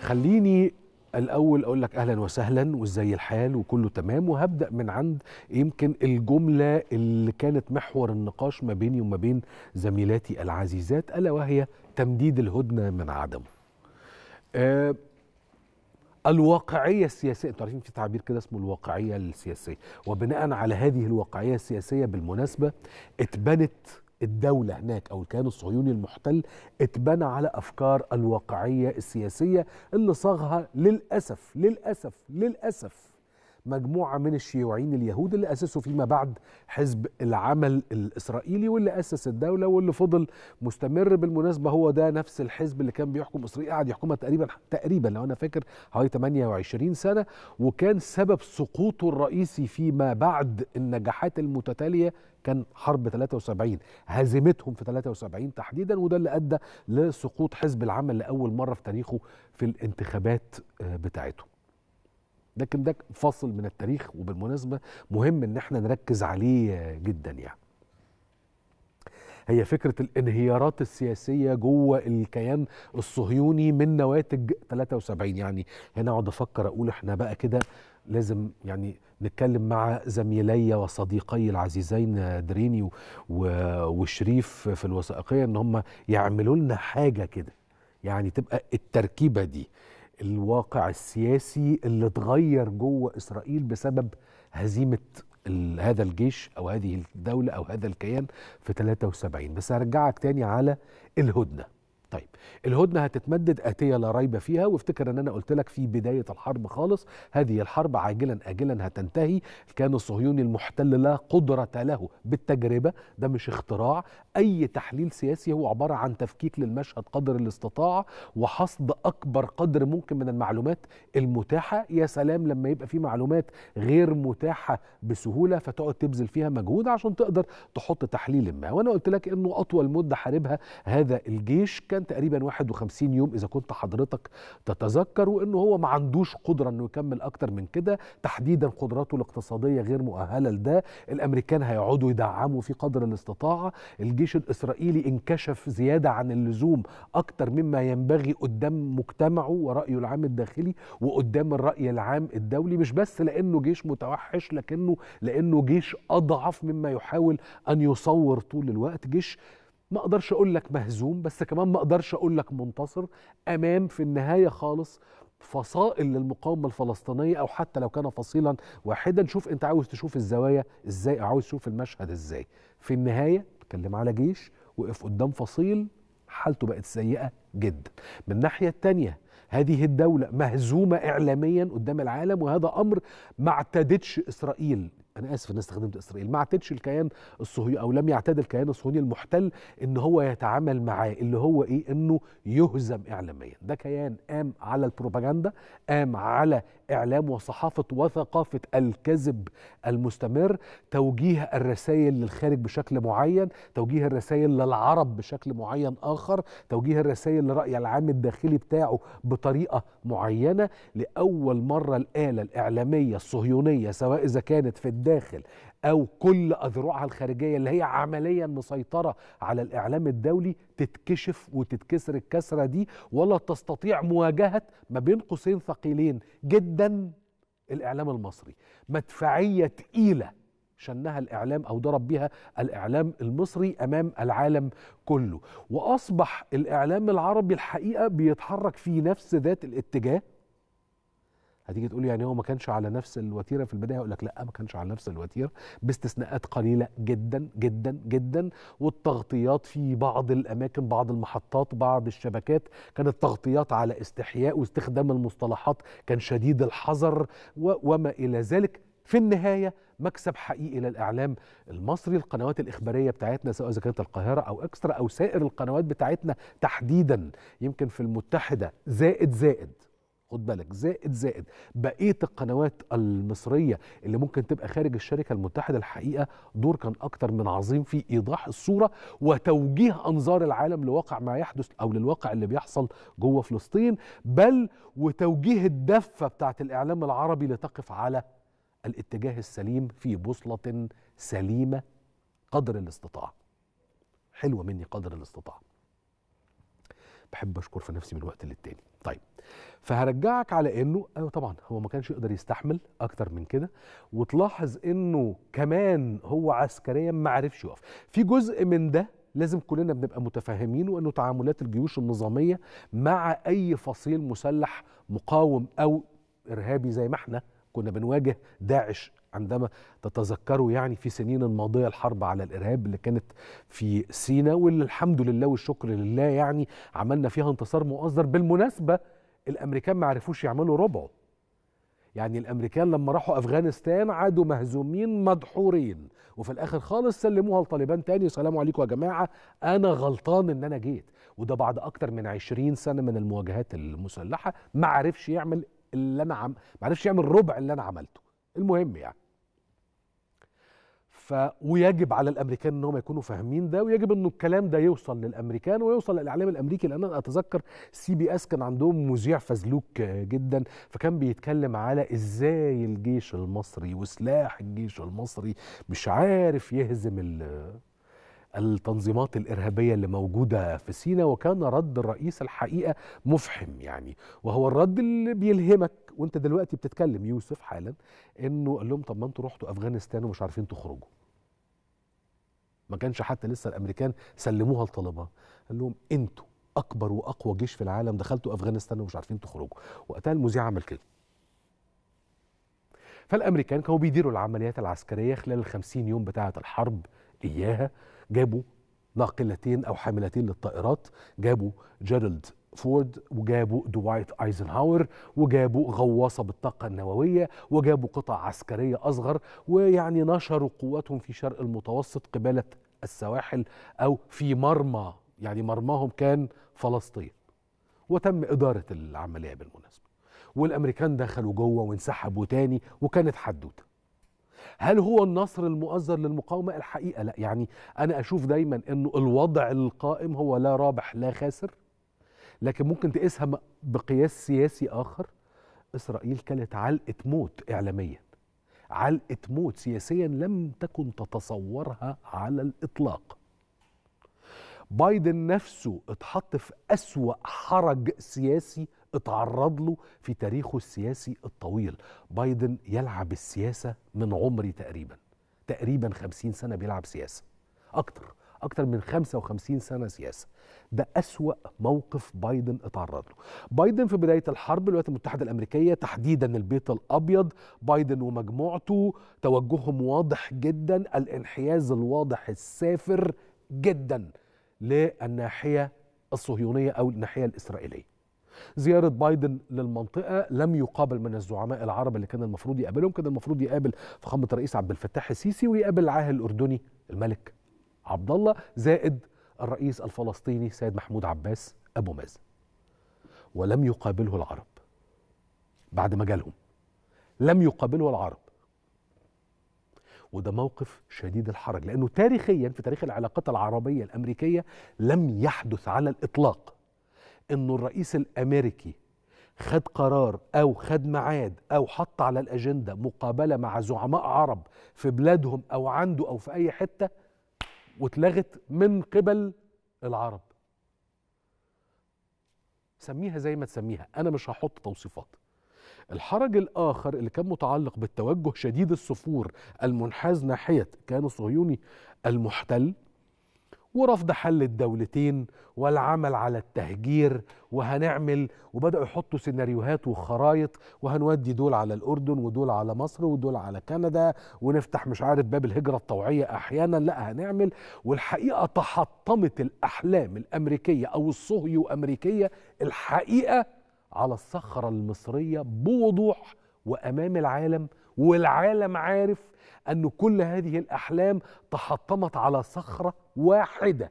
خليني الاول اقول لك اهلا وسهلا وازاي الحال وكله تمام وهبدا من عند يمكن الجمله اللي كانت محور النقاش ما بيني وما بين زميلاتي العزيزات الا وهي تمديد الهدنه من عدمه أه الواقعيه السياسيه انتوا عارفين في تعبير كده اسمه الواقعيه السياسيه وبناء على هذه الواقعيه السياسيه بالمناسبه اتبنت الدولة هناك أو الكيان الصهيوني المحتل اتبنى على أفكار الواقعية السياسية اللي صاغها للأسف للأسف للأسف مجموعة من الشيوعيين اليهود اللي أسسوا فيما بعد حزب العمل الإسرائيلي واللي أسس الدولة واللي فضل مستمر بالمناسبة هو ده نفس الحزب اللي كان بيحكم إسرائيل قعد يحكمها تقريبا تقريبا لو أنا فاكر حوالي 28 سنة وكان سبب سقوطه الرئيسي فيما بعد النجاحات المتتالية كان حرب 73 هزيمتهم في 73 تحديدا وده اللي ادى لسقوط حزب العمل لاول مره في تاريخه في الانتخابات آه، بتاعته لكن ده فصل من التاريخ وبالمناسبه مهم ان احنا نركز عليه آه، جدا يعني هي فكرة الانهيارات السياسية جوه الكيان الصهيوني من نواتج 73 يعني هنا اقعد افكر اقول احنا بقى كده لازم يعني نتكلم مع زميلي وصديقي العزيزين دريني وشريف في الوثائقيه ان هم يعملوا لنا حاجه كده يعني تبقى التركيبه دي الواقع السياسي اللي اتغير جوه اسرائيل بسبب هزيمه هذا الجيش او هذه الدوله او هذا الكيان في 73 بس هرجعك تاني على الهدنه طيب الهدنة هتتمدد آتية لا ريب فيها وافتكر ان انا قلت لك في بداية الحرب خالص هذه الحرب عاجلا آجلا هتنتهي الكيان الصهيوني المحتل لا قدرة له بالتجربة ده مش اختراع أي تحليل سياسي هو عبارة عن تفكيك للمشهد قدر الاستطاعة وحصد أكبر قدر ممكن من المعلومات المتاحة يا سلام لما يبقى في معلومات غير متاحة بسهولة فتقعد تبذل فيها مجهود عشان تقدر تحط تحليل ما وأنا قلت لك أنه أطول مدة حاربها هذا الجيش كان كان تقريبا 51 يوم اذا كنت حضرتك تتذكر وانه هو ما عندوش قدره انه يكمل اكتر من كده تحديدا قدراته الاقتصاديه غير مؤهله لده الامريكان هيقعدوا يدعموا في قدر الاستطاعه الجيش الاسرائيلي انكشف زياده عن اللزوم اكتر مما ينبغي قدام مجتمعه ورايه العام الداخلي وقدام الراي العام الدولي مش بس لانه جيش متوحش لكنه لانه جيش اضعف مما يحاول ان يصور طول الوقت جيش ما اقدرش اقول لك مهزوم بس كمان ما اقدرش اقول لك منتصر امام في النهايه خالص فصائل للمقاومه الفلسطينيه او حتى لو كان فصيلا واحدا شوف انت عاوز تشوف الزوايا ازاي او عاوز تشوف المشهد ازاي في النهايه اتكلم على جيش وقف قدام فصيل حالته بقت سيئه جدا من الناحيه الثانيه هذه الدولة مهزومة إعلاميا قدام العالم وهذا أمر ما اعتدتش إسرائيل أنا آسف أن استخدمت إسرائيل ما اعتدش الكيان الصهيوني أو لم يعتد الكيان الصهيوني المحتل إن هو يتعامل معاه اللي هو إيه إنه يهزم إعلاميا ده كيان قام على البروباجندا قام على إعلام وصحافة وثقافة الكذب المستمر توجيه الرسائل للخارج بشكل معين توجيه الرسائل للعرب بشكل معين آخر توجيه الرسائل للرأي العام الداخلي بتاعه بطريقه معينه لاول مره الاله الاعلاميه الصهيونيه سواء اذا كانت في الداخل او كل اذرعها الخارجيه اللي هي عمليا مسيطره على الاعلام الدولي تتكشف وتتكسر الكسره دي ولا تستطيع مواجهه ما بين قوسين ثقيلين جدا الاعلام المصري مدفعيه ثقيله شنها الاعلام او ضرب بها الاعلام المصري امام العالم كله واصبح الاعلام العربي الحقيقه بيتحرك في نفس ذات الاتجاه هتيجي تقول يعني هو ما كانش على نفس الوتيره في البدايه هقول لك لا ما كانش على نفس الوتيره باستثناءات قليله جدا جدا جدا والتغطيات في بعض الاماكن بعض المحطات بعض الشبكات كانت تغطيات على استحياء واستخدام المصطلحات كان شديد الحذر وما الى ذلك في النهايه مكسب حقيقي للاعلام المصري القنوات الاخباريه بتاعتنا سواء اذا كانت القاهره او اكسترا او سائر القنوات بتاعتنا تحديدا يمكن في المتحده زائد زائد خد بالك زائد زائد بقيه القنوات المصريه اللي ممكن تبقى خارج الشركه المتحده الحقيقه دور كان اكتر من عظيم في ايضاح الصوره وتوجيه انظار العالم لواقع ما يحدث او للواقع اللي بيحصل جوه فلسطين بل وتوجيه الدفه بتاعت الاعلام العربي لتقف على الاتجاه السليم في بوصلة سليمة قدر الاستطاعة حلوة مني قدر الاستطاعة بحب اشكر في نفسي من وقت للتاني طيب فهرجعك على انه ايوه طبعا هو ما كانش يقدر يستحمل اكتر من كده وتلاحظ انه كمان هو عسكريا ما عرفش يقف في جزء من ده لازم كلنا بنبقى متفاهمين وانه تعاملات الجيوش النظاميه مع اي فصيل مسلح مقاوم او ارهابي زي ما احنا كنا بنواجه داعش عندما تتذكروا يعني في سنين الماضية الحرب على الإرهاب اللي كانت في سينا واللي الحمد لله والشكر لله يعني عملنا فيها انتصار مؤزر بالمناسبة الأمريكان ما عرفوش يعملوا ربعه يعني الأمريكان لما راحوا أفغانستان عادوا مهزومين مدحورين وفي الآخر خالص سلموها لطالبان تاني سلام عليكم يا جماعة أنا غلطان إن أنا جيت وده بعد أكتر من 20 سنة من المواجهات المسلحة ما عرفش يعمل اللي انا عم عرفش يعمل ربع اللي انا عملته المهم يعني ف ويجب على الامريكان ان هم يكونوا فاهمين ده ويجب انه الكلام ده يوصل للامريكان ويوصل للاعلام الامريكي لان انا اتذكر سي بي اس كان عندهم مذيع فزلوك جدا فكان بيتكلم على ازاي الجيش المصري وسلاح الجيش المصري مش عارف يهزم ال التنظيمات الإرهابية اللي موجودة في سينا وكان رد الرئيس الحقيقة مفحم يعني وهو الرد اللي بيلهمك وانت دلوقتي بتتكلم يوسف حالا انه قال لهم طب ما انتوا رحتوا افغانستان ومش عارفين تخرجوا ما كانش حتى لسه الامريكان سلموها لطالبان قال لهم انتوا اكبر واقوى جيش في العالم دخلتوا افغانستان ومش عارفين تخرجوا وقتها المذيع عمل كده فالامريكان كانوا بيديروا العمليات العسكريه خلال ال 50 يوم بتاعه الحرب إياها جابوا ناقلتين أو حاملتين للطائرات جابوا جيرالد فورد وجابوا دوايت ايزنهاور وجابوا غواصه بالطاقه النوويه وجابوا قطع عسكريه اصغر ويعني نشروا قواتهم في شرق المتوسط قباله السواحل او في مرمى يعني مرماهم كان فلسطين وتم اداره العمليه بالمناسبه والامريكان دخلوا جوه وانسحبوا تاني وكانت حدوته هل هو النصر المؤزر للمقاومه الحقيقه لا يعني انا اشوف دايما انه الوضع القائم هو لا رابح لا خاسر لكن ممكن تقيسها بقياس سياسي اخر اسرائيل كانت علقه موت اعلاميا علقه موت سياسيا لم تكن تتصورها على الاطلاق بايدن نفسه اتحط في اسوا حرج سياسي اتعرض له في تاريخه السياسي الطويل بايدن يلعب السياسة من عمري تقريبا تقريبا 50 سنة بيلعب سياسة أكتر أكتر من 55 سنة سياسة ده أسوأ موقف بايدن اتعرض له بايدن في بداية الحرب الولايات المتحدة الأمريكية تحديدا البيت الأبيض بايدن ومجموعته توجههم واضح جدا الانحياز الواضح السافر جدا للناحية الصهيونية أو الناحية الإسرائيلية زيارة بايدن للمنطقة لم يقابل من الزعماء العرب اللي كان المفروض يقابلهم كان المفروض يقابل فخامة الرئيس عبد الفتاح السيسي ويقابل العاهل الأردني الملك عبد الله زائد الرئيس الفلسطيني سيد محمود عباس أبو مازن ولم يقابله العرب بعد ما جالهم لم يقابله العرب وده موقف شديد الحرج لانه تاريخيا في تاريخ العلاقات العربيه الامريكيه لم يحدث على الاطلاق انه الرئيس الامريكي خد قرار او خد ميعاد او حط على الاجنده مقابله مع زعماء عرب في بلادهم او عنده او في اي حته واتلغت من قبل العرب سميها زي ما تسميها انا مش هحط توصيفات الحرج الاخر اللي كان متعلق بالتوجه شديد الصفور المنحاز ناحيه كان الصهيوني المحتل ورفض حل الدولتين والعمل على التهجير وهنعمل وبداوا يحطوا سيناريوهات وخرايط وهنودي دول على الاردن ودول على مصر ودول على كندا ونفتح مش عارف باب الهجره الطوعيه احيانا لا هنعمل والحقيقه تحطمت الاحلام الامريكيه او الصهيو امريكيه الحقيقه على الصخره المصريه بوضوح وامام العالم والعالم عارف ان كل هذه الاحلام تحطمت على صخره واحده